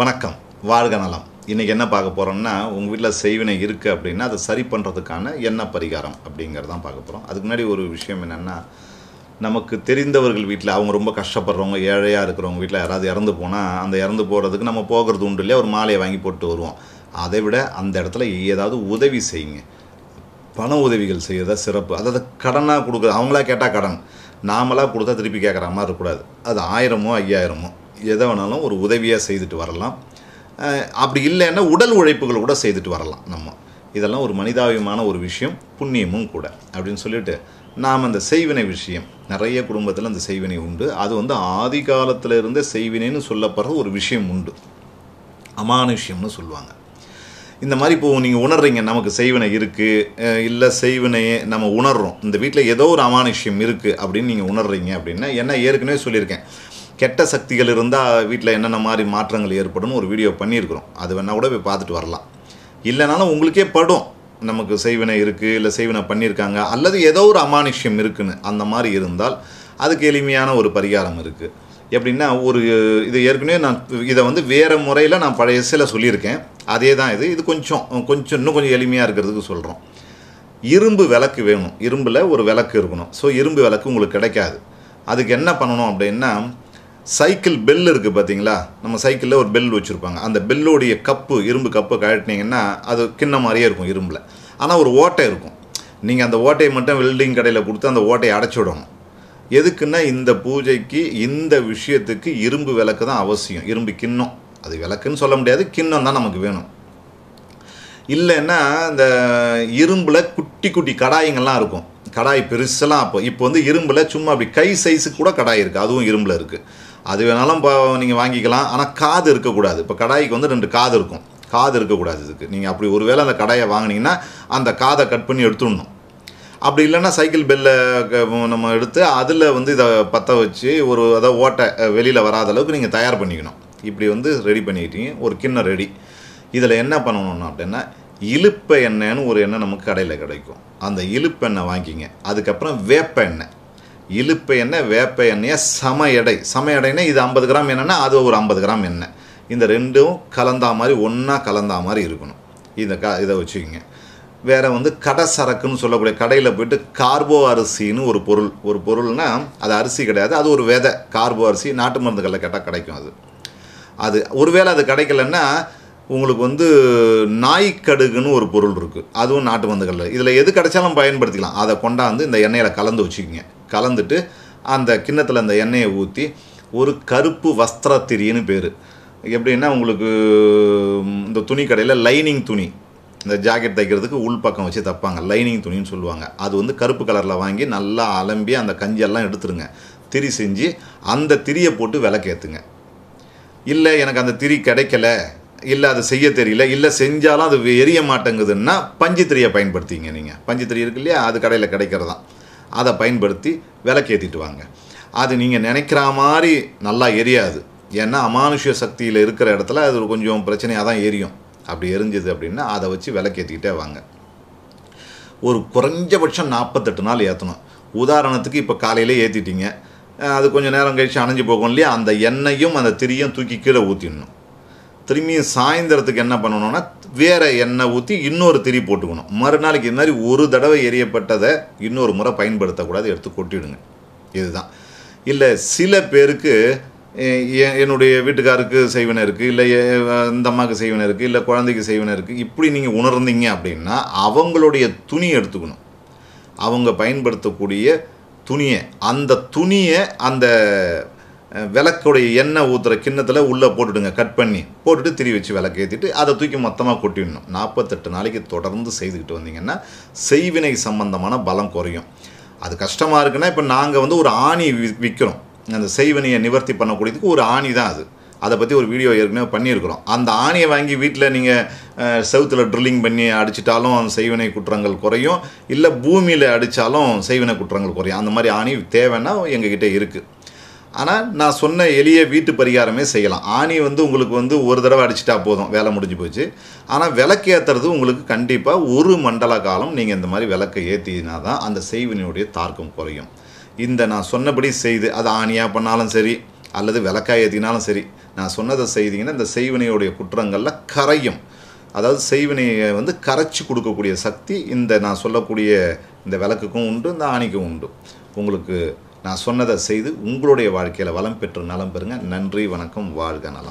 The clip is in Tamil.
வணக்கம் வாழ்க நலம் இன்றைக்கி என்ன பார்க்க போகிறோம்னா உங்கள் வீட்டில் செய்வினை இருக்குது அப்படின்னா அதை சரி பண்ணுறதுக்கான என்ன பரிகாரம் அப்படிங்கிறது தான் பார்க்க போகிறோம் அதுக்கு முன்னாடி ஒரு விஷயம் என்னென்னா நமக்கு தெரிந்தவர்கள் வீட்டில் அவங்க ரொம்ப கஷ்டப்படுறவங்க ஏழையாக இருக்கிறவங்க வீட்டில் யாராவது இறந்து போனால் அந்த இறந்து போகிறதுக்கு நம்ம போகிறது உண்டு இல்லையா ஒரு மாலையை வாங்கி போட்டு வருவோம் அதை விட அந்த இடத்துல ஏதாவது உதவி செய்யுங்க பண உதவிகள் செய்கிறதா சிறப்பு அதாவது கடனாக கொடுக்குறது அவங்களா கேட்டால் கடன் நாமளாக கொடுத்தா திருப்பி கேட்குற மாதிரி இருக்கக்கூடாது அது ஆயிரமோ ஐயாயிரமோ எதை வேணாலும் ஒரு உதவியாக செய்துட்டு வரலாம் அப்படி இல்லைன்னா உடல் உழைப்புகள் கூட செய்துட்டு வரலாம் நம்ம இதெல்லாம் ஒரு மனிதாபிமான ஒரு விஷயம் புண்ணியமும் கூட அப்படின்னு சொல்லிட்டு நாம் அந்த செய்வினை விஷயம் நிறைய குடும்பத்தில் அந்த செய்வினை உண்டு அது வந்து ஆதி காலத்தில் இருந்தே செய்வினைன்னு சொல்லப்படுற ஒரு விஷயம் உண்டு அமானுஷ்யம்னு சொல்லுவாங்க இந்த மாதிரி இப்போ நீங்கள் உணர்றீங்க நமக்கு செய்வினை இருக்குது இல்லை செய்வினையே நம்ம உணர்றோம் இந்த வீட்டில் ஏதோ ஒரு அமானுஷ்யம் இருக்குது அப்படின்னு நீங்கள் உணர்றீங்க அப்படின்னா என்ன ஏற்கனவே சொல்லியிருக்கேன் கெட்ட சக்திகள் இருந்தால் வீட்டில் என்னென்ன மாதிரி மாற்றங்கள் ஏற்படும் ஒரு வீடியோ பண்ணியிருக்கிறோம் அது வேணால் கூட போய் பார்த்துட்டு வரலாம் இல்லைனாலும் உங்களுக்கே படும் நமக்கு செய்வினை இருக்குது இல்லை செய்வினை பண்ணியிருக்காங்க அல்லது ஏதோ ஒரு அமானுஷ்யம் இருக்குதுன்னு அந்த மாதிரி இருந்தால் அதுக்கு எளிமையான ஒரு பரிகாரம் இருக்குது எப்படின்னா ஒரு இது ஏற்கனவே நான் இதை வந்து வேறு முறையில் நான் பழைய சில சொல்லியிருக்கேன் அதே தான் இது இது கொஞ்சம் கொஞ்சம் இன்னும் கொஞ்சம் எளிமையாக இருக்கிறதுக்கு சொல்கிறோம் இரும்பு விளக்கு வேணும் இரும்பில் ஒரு விளக்கு இருக்கணும் ஸோ இரும்பு விளக்கு உங்களுக்கு கிடைக்காது அதுக்கு என்ன பண்ணணும் அப்படின்னா சைக்கிள் பெல் இருக்குது பார்த்தீங்களா நம்ம சைக்கிளில் ஒரு பெல் வச்சுருப்பாங்க அந்த பெல்லுடைய கப்பு இரும்பு கப்பு கழட்டினீங்கன்னா அது கிண்ண மாதிரியே இருக்கும் இரும்பில் ஆனால் ஒரு ஓட்டை இருக்கும் நீங்கள் அந்த ஓட்டையை மட்டும் வெல்டிங் கடையில் கொடுத்து அந்த ஓட்டையை அடைச்சி விடணும் எதுக்குன்னா இந்த பூஜைக்கு இந்த விஷயத்துக்கு இரும்பு விளக்கு தான் அவசியம் இரும்பு கிண்ணம் அது விளக்குன்னு சொல்ல முடியாது கிண்ணம் தான் நமக்கு வேணும் இல்லைன்னா இந்த இரும்பில் குட்டி குட்டி கடாயங்கள்லாம் இருக்கும் கடாய் பெருசெல்லாம் அப்போ இப்போ வந்து இரும்பில் சும்மா அப்படி கை சைஸுக்கு கூட கடாய் இருக்குது அதுவும் இரும்பில் இருக்குது அது வேணாலும் இப்போ நீங்கள் வாங்கிக்கலாம் ஆனால் காது இருக்கக்கூடாது இப்போ கடாய்க்கு வந்து ரெண்டு காது இருக்கும் காது இருக்கக்கூடாது இதுக்கு நீங்கள் அப்படி ஒருவேளை அந்த கடாயை வாங்கினீங்கன்னா அந்த காதை கட் பண்ணி எடுத்துடணும் அப்படி இல்லைன்னா சைக்கிள் பெல்லை நம்ம எடுத்து அதில் வந்து இதை பற்ற வச்சு ஒரு அதை ஓட்டை வெளியில் வராத அளவுக்கு நீங்கள் தயார் பண்ணிக்கணும் இப்படி வந்து ரெடி பண்ணிக்கிட்டீங்க ஒரு கிண்ணம் ரெடி இதில் என்ன பண்ணணும் அப்படின்னா இழுப்ப எண்ணெய்னு ஒரு எண்ணெய் நமக்கு கடையில் கிடைக்கும் அந்த இழுப்பெண்ணெய் வாங்கிங்க அதுக்கப்புறம் வேப்ப எண்ணெய் இழுப்பு எண்ணெய் வேப்ப எண்ணெயை சம எடை சம எடைனா இது ஐம்பது கிராம் என்னென்னா அது ஒரு ஐம்பது கிராம் எண்ணெய் இந்த ரெண்டும் கலந்தா மாதிரி ஒன்றா கலந்தா மாதிரி இருக்கணும் இந்த க இதை வச்சுக்கோங்க வேறு வந்து கடை சரக்குன்னு சொல்லக்கூடிய கடையில் போயிட்டு கார்போ அரிசின்னு ஒரு பொருள் ஒரு பொருள்னால் அது அரிசி கிடையாது அது ஒரு விதை கார்போ அரிசி நாட்டு மருந்துகளில் கேட்டால் கிடைக்கும் அது அது ஒருவேளை அது கிடைக்கலன்னா உங்களுக்கு வந்து நாய்க்கடுகுன்னு ஒரு பொருள் இருக்குது அதுவும் நாட்டு மருந்துகளில் இதில் எது கிடைச்சாலும் பயன்படுத்திக்கலாம் அதை கொண்டாந்து இந்த எண்ணெயில் கலந்து வச்சுக்கோங்க கலந்துட்டு அந்த கிண்ணத்தில் அந்த எண்ணெயை ஊற்றி ஒரு கருப்பு வஸ்திரத்திரின்னு பேர் எப்படின்னா உங்களுக்கு இந்த துணி கடையில் லைனிங் துணி இந்த ஜாக்கெட் தைக்கிறதுக்கு உள் பக்கம் வச்சு தைப்பாங்க லைனிங் துணின்னு சொல்லுவாங்க அது வந்து கருப்பு கலரில் வாங்கி நல்லா அலம்பி அந்த கஞ்சியெல்லாம் எடுத்துருங்க திரி செஞ்சு அந்த திரியை போட்டு விளக்கேற்றுங்க இல்லை எனக்கு அந்த திரி கிடைக்கல இல்லை அது செய்ய தெரியல இல்லை செஞ்சாலும் அது எரிய மாட்டேங்குதுன்னா பஞ்சு திரியை பயன்படுத்திங்க நீங்கள் பஞ்சு திரி இருக்கு இல்லையா அது கடையில் கிடைக்கிறதான் அதை பயன்படுத்தி விளக்கேற்றிட்டு வாங்க அது நீங்கள் நினைக்கிற மாதிரி நல்லா எரியாது ஏன்னா அமானுஷ்ய சக்தியில் இருக்கிற இடத்துல அது கொஞ்சம் பிரச்சனையாக தான் எரியும் அப்படி எரிஞ்சுது அப்படின்னா அதை வச்சு விளக்கேற்றிக்கிட்டே வாங்க ஒரு குறைஞ்சபட்சம் நாற்பத்தெட்டு நாள் ஏற்றணும் உதாரணத்துக்கு இப்போ காலையிலே ஏற்றிட்டீங்க அது கொஞ்சம் நேரம் கழித்து அணைஞ்சு போகும் இல்லையா அந்த எண்ணெயும் அந்த திரியும் தூக்கி கீழே ஊற்றிடணும் திரும்பியும் சாயந்தரத்துக்கு என்ன பண்ணணும்னா வேறு எண்ணெய் ஊற்றி இன்னொரு திரி போட்டுக்கணும் மறுநாளைக்கு இந்த மாதிரி ஒரு தடவை எரியப்பட்டதை இன்னொரு முறை பயன்படுத்தக்கூடாது எடுத்து கொட்டிவிடுங்க இதுதான் இல்லை சில பேருக்கு என்னுடைய வீட்டுக்காருக்கு செய்வன இருக்குது இல்லை இந்த அம்மாவுக்கு செய்வன இருக்குது இல்லை குழந்தைக்கு செய்வன இருக்குது இப்படி நீங்கள் உணர்ந்தீங்க அப்படின்னா அவங்களுடைய துணி எடுத்துக்கணும் அவங்க பயன்படுத்தக்கூடிய துணியை அந்த துணியை அந்த விளக்குடைய எண்ணெய் ஊற்றுற கிண்ணத்தில் உள்ளே போட்டுடுங்க கட் பண்ணி போட்டுட்டு திரி வச்சு விளக்கு ஏற்றிட்டு அதை தூக்கி மொத்தமாக கொட்டிடணும் நாற்பத்தெட்டு நாளைக்கு தொடர்ந்து செய்துக்கிட்டு வந்தீங்கன்னா செய்வினை சம்பந்தமான பலம் குறையும் அது கஷ்டமாக இருக்குன்னா இப்போ நாங்கள் வந்து ஒரு ஆணி விற்கிறோம் அந்த செய்வினையை நிவர்த்தி பண்ணக்கூடியதுக்கு ஒரு ஆணி தான் அது அதை பற்றி ஒரு வீடியோ ஏற்கனவே பண்ணியிருக்கிறோம் அந்த ஆணியை வாங்கி வீட்டில் நீங்கள் செவுத்தில் ட்ரில்லிங் பண்ணி அடிச்சிட்டாலும் அந்த செய்வினை குற்றங்கள் குறையும் இல்லை பூமியில் அடித்தாலும் செய்வினை குற்றங்கள் குறையும் அந்த மாதிரி ஆணி தேவைன்னா எங்ககிட்ட இருக்குது ஆனால் நான் சொன்ன எளிய வீட்டு பரிகாரமே செய்யலாம் ஆணி வந்து உங்களுக்கு வந்து ஒரு தடவை அடிச்சிட்டா போதும் வேலை முடிஞ்சு போச்சு ஆனால் விளக்கு ஏற்றுறது உங்களுக்கு கண்டிப்பாக ஒரு மண்டல காலம் நீங்கள் இந்த மாதிரி விளக்கை ஏற்றினா தான் அந்த செய்வினுடைய தார்க்கம் குறையும் இந்த நான் சொன்னபடி செய்து அது ஆணியாக பண்ணாலும் சரி அல்லது விளக்காக ஏற்றினாலும் சரி நான் சொன்னதை செய்தீங்கன்னா இந்த செய்வினையுடைய குற்றங்களில் கரையும் அதாவது செய்வினையை வந்து கரைச்சி கொடுக்கக்கூடிய சக்தி இந்த நான் சொல்லக்கூடிய இந்த விளக்குக்கும் உண்டு இந்த ஆணிக்கும் உண்டு உங்களுக்கு நான் சொன்னதை செய்து உங்களுடைய வாழ்க்கையில் வளம் பெற்று நலம் பெறுங்க நன்றி வணக்கம் வாழ்க நலம்